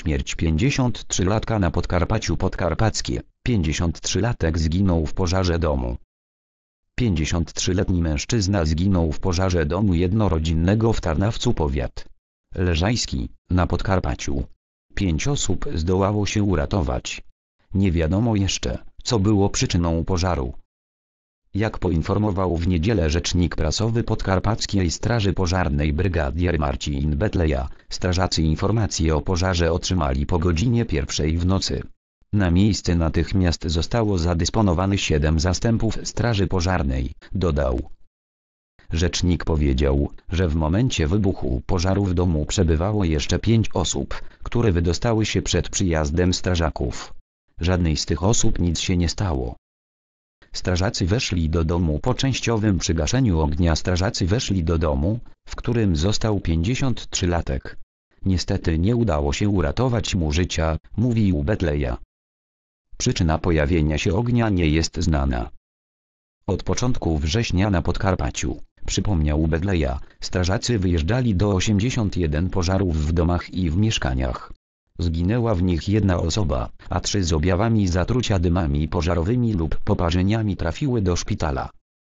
Śmierć 53-latka na Podkarpaciu Podkarpackie. 53-latek zginął w pożarze domu. 53-letni mężczyzna zginął w pożarze domu jednorodzinnego w Tarnawcu powiat. Leżajski, na Podkarpaciu. Pięć osób zdołało się uratować. Nie wiadomo jeszcze, co było przyczyną pożaru. Jak poinformował w niedzielę rzecznik prasowy Podkarpackiej Straży Pożarnej brygadier Marcin Betleja, strażacy informacje o pożarze otrzymali po godzinie pierwszej w nocy. Na miejsce natychmiast zostało zadysponowany siedem zastępów Straży Pożarnej, dodał. Rzecznik powiedział, że w momencie wybuchu pożaru w domu przebywało jeszcze pięć osób, które wydostały się przed przyjazdem strażaków. Żadnej z tych osób nic się nie stało. Strażacy weszli do domu po częściowym przygaszeniu ognia strażacy weszli do domu, w którym został 53-latek. Niestety nie udało się uratować mu życia, mówił Betleja. Przyczyna pojawienia się ognia nie jest znana. Od początku września na Podkarpaciu, przypomniał Bedleja, strażacy wyjeżdżali do 81 pożarów w domach i w mieszkaniach. Zginęła w nich jedna osoba, a trzy z objawami zatrucia dymami pożarowymi lub poparzeniami trafiły do szpitala.